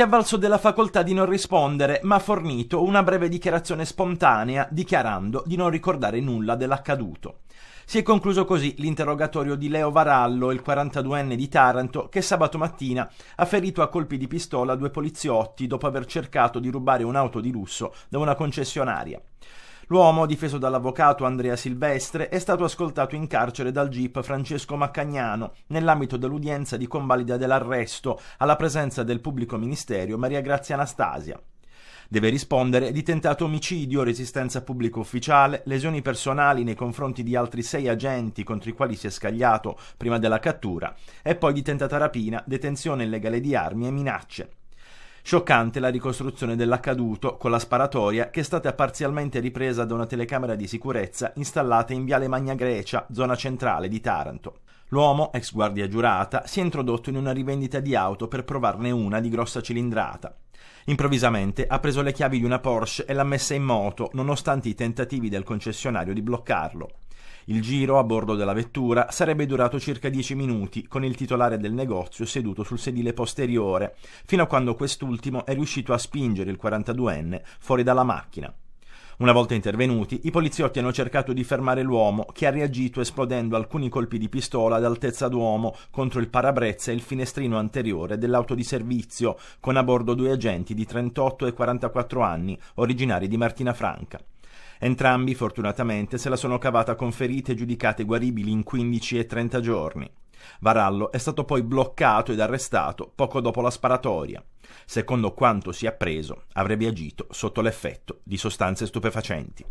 si è avvalso della facoltà di non rispondere, ma ha fornito una breve dichiarazione spontanea dichiarando di non ricordare nulla dell'accaduto. Si è concluso così l'interrogatorio di Leo Varallo, il 42enne di Taranto, che sabato mattina ha ferito a colpi di pistola due poliziotti dopo aver cercato di rubare un'auto di lusso da una concessionaria. L'uomo, difeso dall'avvocato Andrea Silvestre, è stato ascoltato in carcere dal GIP Francesco Maccagnano nell'ambito dell'udienza di convalida dell'arresto alla presenza del pubblico ministero Maria Grazia Anastasia. Deve rispondere di tentato omicidio, resistenza pubblico ufficiale, lesioni personali nei confronti di altri sei agenti contro i quali si è scagliato prima della cattura e poi di tentata rapina, detenzione illegale di armi e minacce. Scioccante la ricostruzione dell'accaduto con la sparatoria che è stata parzialmente ripresa da una telecamera di sicurezza installata in Viale Magna Grecia, zona centrale di Taranto. L'uomo, ex guardia giurata, si è introdotto in una rivendita di auto per provarne una di grossa cilindrata. Improvvisamente ha preso le chiavi di una Porsche e l'ha messa in moto, nonostante i tentativi del concessionario di bloccarlo. Il giro a bordo della vettura sarebbe durato circa dieci minuti con il titolare del negozio seduto sul sedile posteriore, fino a quando quest'ultimo è riuscito a spingere il 42enne fuori dalla macchina, una volta intervenuti, i poliziotti hanno cercato di fermare l'uomo, che ha reagito esplodendo alcuni colpi di pistola ad altezza d'uomo contro il parabrezza e il finestrino anteriore dell'auto di servizio, con a bordo due agenti di 38 e 44 anni, originari di Martina Franca. Entrambi, fortunatamente, se la sono cavata con ferite giudicate guaribili in 15 e 30 giorni. Varallo è stato poi bloccato ed arrestato poco dopo la sparatoria. Secondo quanto si è appreso, avrebbe agito sotto l'effetto di sostanze stupefacenti.